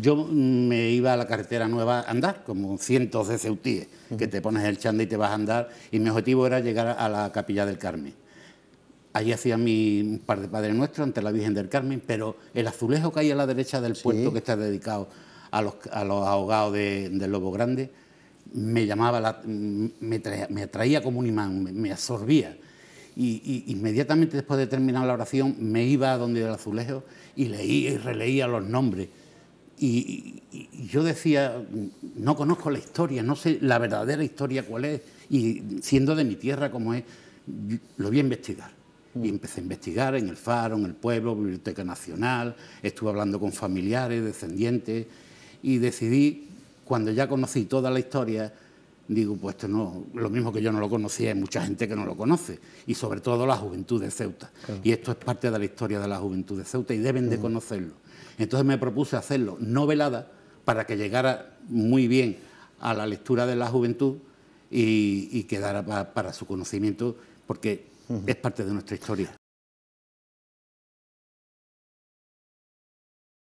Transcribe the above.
Yo me iba a la carretera nueva a andar, como cientos de ceutíes, que te pones el chanda y te vas a andar, y mi objetivo era llegar a la capilla del Carmen. Allí hacía mi par de padres nuestros... ante la Virgen del Carmen, pero el azulejo que hay a la derecha del puerto, que está dedicado a los, a ahogados del Lobo Grande, me llamaba, me, atraía como un imán, me, absorbía. Y, inmediatamente después de terminar la oración me iba a donde el azulejo y leía y releía los nombres y, yo decía, no conozco la historia, no sé la verdadera historia cuál es, y siendo de mi tierra como es, lo voy a investigar. Y mm. empecé a investigar en el Faro, en el pueblo, Biblioteca Nacional, estuve hablando con familiares, descendientes, y decidí, cuando ya conocí toda la historia, digo, pues esto no, lo mismo que yo no lo conocía, hay mucha gente que no lo conoce, y sobre todo la juventud de Ceuta. Y esto es parte de la historia de la juventud de Ceuta y deben de mm. conocerlo. Entonces me propuse hacerlo novelada para que llegara muy bien a la lectura de la juventud y, quedara para su conocimiento, porque es parte de nuestra historia.